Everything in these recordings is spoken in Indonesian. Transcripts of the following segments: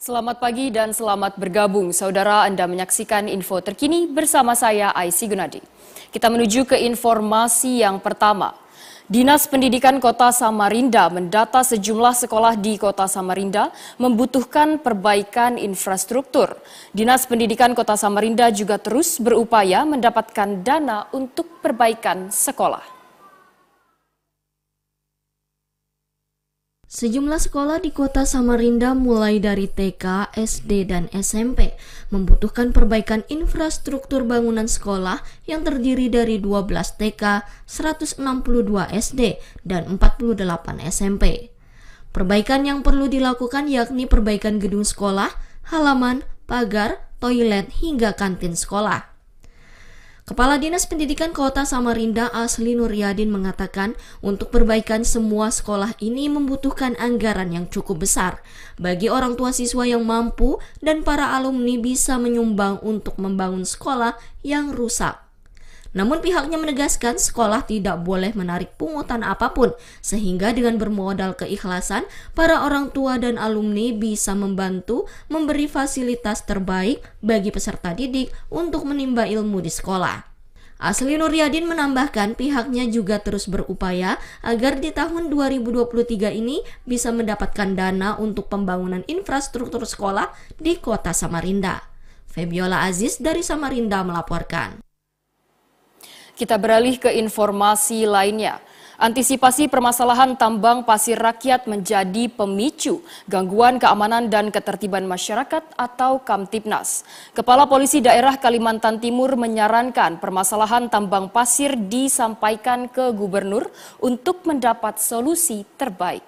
Selamat pagi dan selamat bergabung. Saudara Anda menyaksikan info terkini bersama saya Aisy Gunadi. Kita menuju ke informasi yang pertama. Dinas Pendidikan Kota Samarinda mendata sejumlah sekolah di Kota Samarinda membutuhkan perbaikan infrastruktur. Dinas Pendidikan Kota Samarinda juga terus berupaya mendapatkan dana untuk perbaikan sekolah. Sejumlah sekolah di kota Samarinda mulai dari TK, SD, dan SMP membutuhkan perbaikan infrastruktur bangunan sekolah yang terdiri dari 12 TK, 162 SD, dan 48 SMP. Perbaikan yang perlu dilakukan yakni perbaikan gedung sekolah, halaman, pagar, toilet, hingga kantin sekolah. Kepala Dinas Pendidikan Kota Samarinda Asli Nuryadin mengatakan untuk perbaikan semua sekolah ini membutuhkan anggaran yang cukup besar bagi orang tua siswa yang mampu dan para alumni bisa menyumbang untuk membangun sekolah yang rusak. Namun pihaknya menegaskan sekolah tidak boleh menarik pungutan apapun, sehingga dengan bermodal keikhlasan, para orang tua dan alumni bisa membantu memberi fasilitas terbaik bagi peserta didik untuk menimba ilmu di sekolah. Asli Nur Yadin menambahkan pihaknya juga terus berupaya agar di tahun 2023 ini bisa mendapatkan dana untuk pembangunan infrastruktur sekolah di kota Samarinda. Febiola Aziz dari Samarinda melaporkan. Kita beralih ke informasi lainnya. Antisipasi permasalahan tambang pasir rakyat menjadi pemicu gangguan keamanan dan ketertiban masyarakat atau Kamtipnas. Kepala Polisi Daerah Kalimantan Timur menyarankan permasalahan tambang pasir disampaikan ke gubernur untuk mendapat solusi terbaik.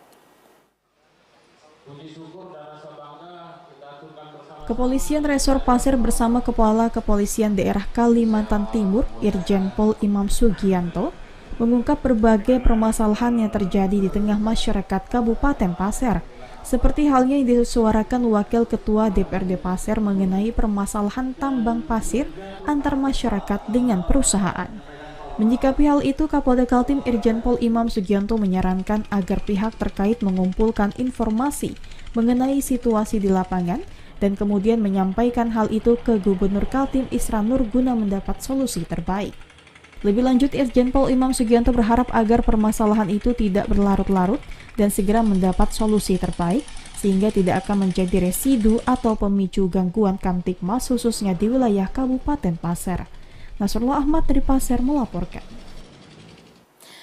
Kepolisian Resor Pasir bersama Kepala Kepolisian Daerah Kalimantan Timur, Irjen Pol Imam Sugianto, mengungkap berbagai permasalahan yang terjadi di tengah masyarakat Kabupaten Pasir, seperti halnya yang disuarakan Wakil Ketua DPRD Pasir mengenai permasalahan tambang pasir antar masyarakat dengan perusahaan. Menyikapi hal itu, Kapolda Kaltim Irjen Pol Imam Sugianto menyarankan agar pihak terkait mengumpulkan informasi mengenai situasi di lapangan dan kemudian menyampaikan hal itu ke Gubernur Kaltim Isra Nur guna mendapat solusi terbaik. Lebih lanjut, Irjen Pol Imam Sugianto berharap agar permasalahan itu tidak berlarut-larut dan segera mendapat solusi terbaik sehingga tidak akan menjadi residu atau pemicu gangguan kamtikmas khususnya di wilayah Kabupaten Pasir. Nasrullah Ahmad dari Pasir melaporkan.